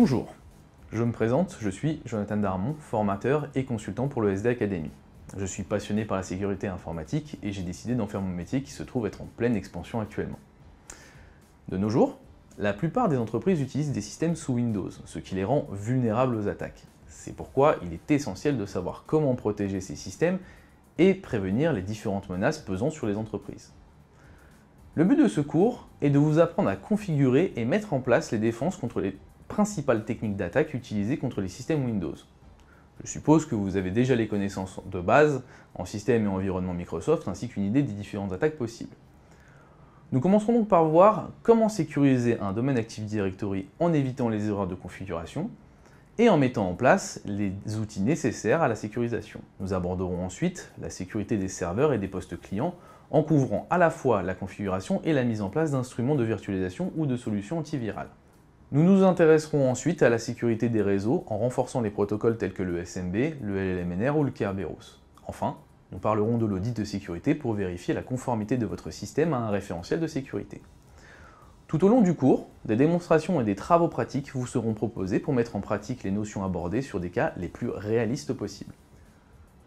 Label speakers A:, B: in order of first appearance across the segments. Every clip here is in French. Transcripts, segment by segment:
A: Bonjour, je me présente, je suis Jonathan Darmon, formateur et consultant pour le SD Academy. Je suis passionné par la sécurité informatique et j'ai décidé d'en faire mon métier qui se trouve être en pleine expansion actuellement. De nos jours, la plupart des entreprises utilisent des systèmes sous Windows, ce qui les rend vulnérables aux attaques. C'est pourquoi il est essentiel de savoir comment protéger ces systèmes et prévenir les différentes menaces pesant sur les entreprises. Le but de ce cours est de vous apprendre à configurer et mettre en place les défenses contre les principales techniques d'attaque utilisées contre les systèmes Windows. Je suppose que vous avez déjà les connaissances de base en système et environnement Microsoft, ainsi qu'une idée des différentes attaques possibles. Nous commencerons donc par voir comment sécuriser un domaine Active Directory en évitant les erreurs de configuration et en mettant en place les outils nécessaires à la sécurisation. Nous aborderons ensuite la sécurité des serveurs et des postes clients en couvrant à la fois la configuration et la mise en place d'instruments de virtualisation ou de solutions antivirales. Nous nous intéresserons ensuite à la sécurité des réseaux en renforçant les protocoles tels que le SMB, le LLMNR ou le Kerberos. Enfin, nous parlerons de l'audit de sécurité pour vérifier la conformité de votre système à un référentiel de sécurité. Tout au long du cours, des démonstrations et des travaux pratiques vous seront proposés pour mettre en pratique les notions abordées sur des cas les plus réalistes possibles.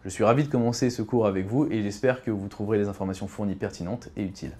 A: Je suis ravi de commencer ce cours avec vous et j'espère que vous trouverez les informations fournies pertinentes et utiles.